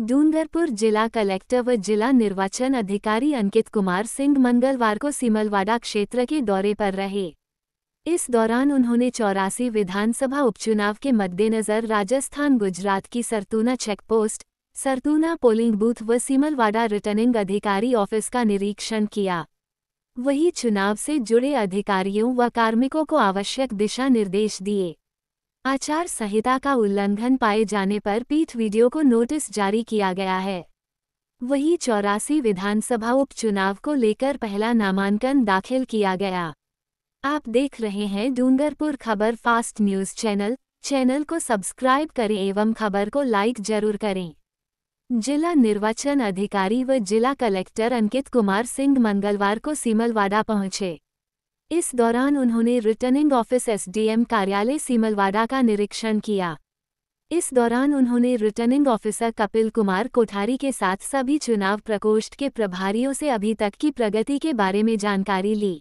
डूंगरपुर जिला कलेक्टर व जिला निर्वाचन अधिकारी अंकित कुमार सिंह मंगलवार को सिमलवाड़ा क्षेत्र के दौरे पर रहे इस दौरान उन्होंने चौरासी विधानसभा उपचुनाव के मद्देनज़र राजस्थान गुजरात की Sartuna checkpost Sartuna polling booth व सिमलवाड़ा रिटर्निंग अधिकारी ऑफिस का निरीक्षण किया वही चुनाव से जुड़े अधिकारियों व कार्मिकों को आवश्यक दिशा निर्देश दिए आचार संहिता का उल्लंघन पाए जाने पर पीठ वीडियो को नोटिस जारी किया गया है वही चौरासी विधानसभा उपचुनाव को लेकर पहला नामांकन दाखिल किया गया आप देख रहे हैं Dungarpur Khabar fast news channel channel को सब्सक्राइब करें एवं खबर को लाइक जरूर करें जिला निर्वाचन अधिकारी व जिला कलेक्टर अंकित कुमार सिंह मंगलवार को सीमलवाड़ा पहुंचे इस दौरान उन्होंने रिटर्निंग ऑफिस एसडीएम कार्यालय सीमलवाड़ा का निरीक्षण किया इस दौरान उन्होंने रिटर्निंग ऑफिसर कपिल कुमार कोठारी के साथ सभी चुनाव प्रकोष्ठ के प्रभारियों से अभी तक की प्रगति के बारे में जानकारी ली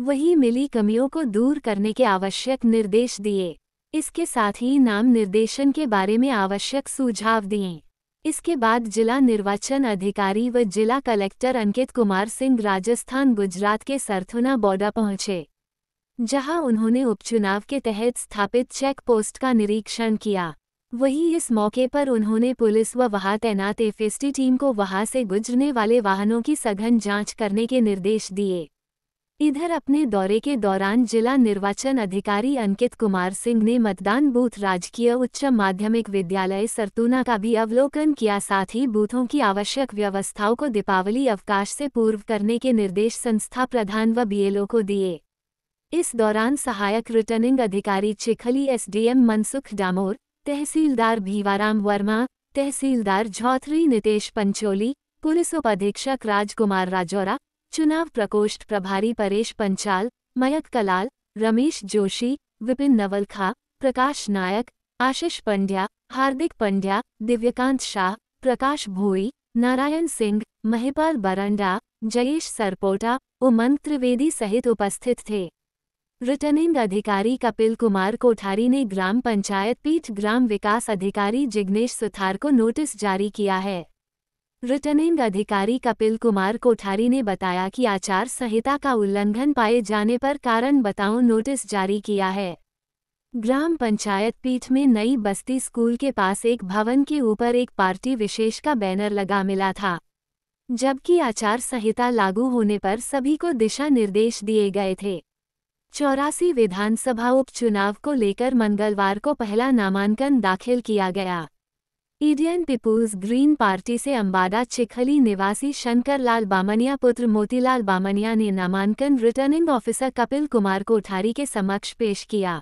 वही मिली कमियों को दूर करने के आवश्यक निर्देश दिए इसके साथ ही नाम निर्देशन के बारे में आवश्यक सुझाव दिए इसके बाद जिला निर्वाचन अधिकारी व जिला कलेक्टर अंकित कुमार सिंह राजस्थान गुजरात के सरथुना बॉर्डर पहुंचे जहां उन्होंने उपचुनाव के तहत स्थापित चेक पोस्ट का निरीक्षण किया वहीं इस मौके पर उन्होंने पुलिस व वहां तैनात एफएसटी टीम को वहां से गुजरने वाले वाहनों की सघन जांच करने के निर्देश दिए इधर अपने दौरे के दौरान जिला निर्वाचन अधिकारी अंकित कुमार सिंह ने मतदान बूथ राजकीय उच्च माध्यमिक विद्यालय सरतूना का भी अवलोकन किया साथ ही बूथों की आवश्यक व्यवस्थाओं को दीपावली अवकाश से पूर्व करने के निर्देश संस्था प्रधान व बीएलओ को दिए इस दौरान सहायक रिटर्निंग अधिकारी चिखली एसडीएम मनसुख डामोर तहसीलदार भीवाराम वर्मा तहसीलदार झौथरी नितेश पंचोली पुलिस उप अधीक्षक राजकुमार राजौरा चुनाव प्रकोष्ठ प्रभारी परेश पंचाल मयक कलाल रमेश जोशी विपिन नवलखा प्रकाश नायक आशीष पंड्या हार्दिक पंड्या दिव्यकांत शाह प्रकाश भोई नारायण सिंह महिपाल बरंडा जयेश सरपोटा उमंत त्रिवेदी सहित उपस्थित थे रिटर्निंग अधिकारी कपिल कुमार कोठारी ने ग्राम पंचायत पीठ ग्राम विकास अधिकारी जिग्नेश सुथार को नोटिस जारी किया है रिटर्निंग अधिकारी कपिल कुमार कोठारी ने बताया कि आचार संहिता का उल्लंघन पाए जाने पर कारण बताओ नोटिस जारी किया है ग्राम पंचायत पीठ में नई बस्ती स्कूल के पास एक भवन के ऊपर एक पार्टी विशेष का बैनर लगा मिला था जबकि आचार संहिता लागू होने पर सभी को दिशा निर्देश दिए गए थे चौरासी विधानसभा उपचुनाव को लेकर मंगलवार को पहला नामांकन दाखिल किया गया इंडियन पीपुल्स ग्रीन पार्टी से अम्बाडा चिखली निवासी शंकर लाल बामनिया पुत्र मोतीलाल बामनिया ने नामांकन रिटर्निंग ऑफिसर कपिल कुमार कोठारी के समक्ष पेश किया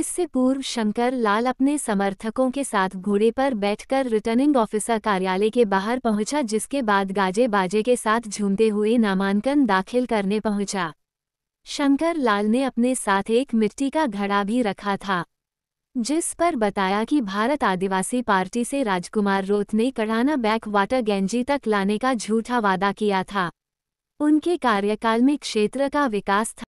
इससे पूर्व शंकर लाल अपने समर्थकों के साथ घोड़े पर बैठकर रिटर्निंग ऑफिसर कार्यालय के बाहर पहुंचा जिसके बाद गाजे बाजे के साथ झूमते हुए नामांकन दाखिल करने पहुंचा शंकर लाल ने अपने साथ एक मिट्टी का घड़ा भी रखा था जिस पर बताया कि भारत आदिवासी पार्टी से राजकुमार रोत ने कड़ाना बैक वाटर गेंजी तक लाने का झूठा वादा किया था उनके कार्यकाल में क्षेत्र का विकास था